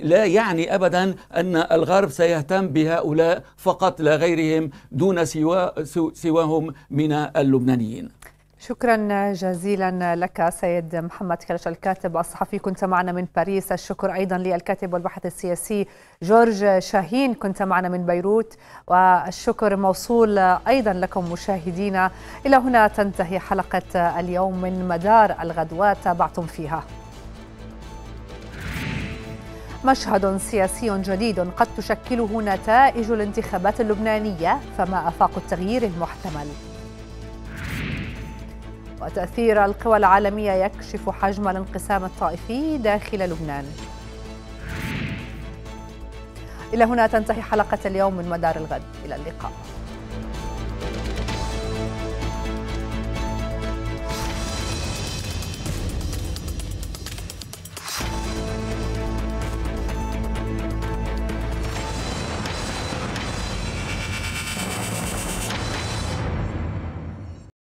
Speaker 6: لا يعني أبدا أن الغرب سيهتم بهؤلاء فقط لا غيرهم دون سوا سواهم من اللبنانيين
Speaker 1: شكرا جزيلا لك سيد محمد كلش الكاتب الصحفي كنت معنا من باريس الشكر أيضا للكاتب والباحث السياسي جورج شاهين كنت معنا من بيروت والشكر موصول أيضا لكم مشاهدينا إلى هنا تنتهي حلقة اليوم من مدار الغدوات تابعتم فيها مشهد سياسي جديد قد تشكله نتائج الانتخابات اللبنانية فما آفاق التغيير المحتمل وتأثير القوى العالمية يكشف حجم الانقسام الطائفي داخل لبنان إلى هنا تنتهي حلقة اليوم من مدار الغد إلى اللقاء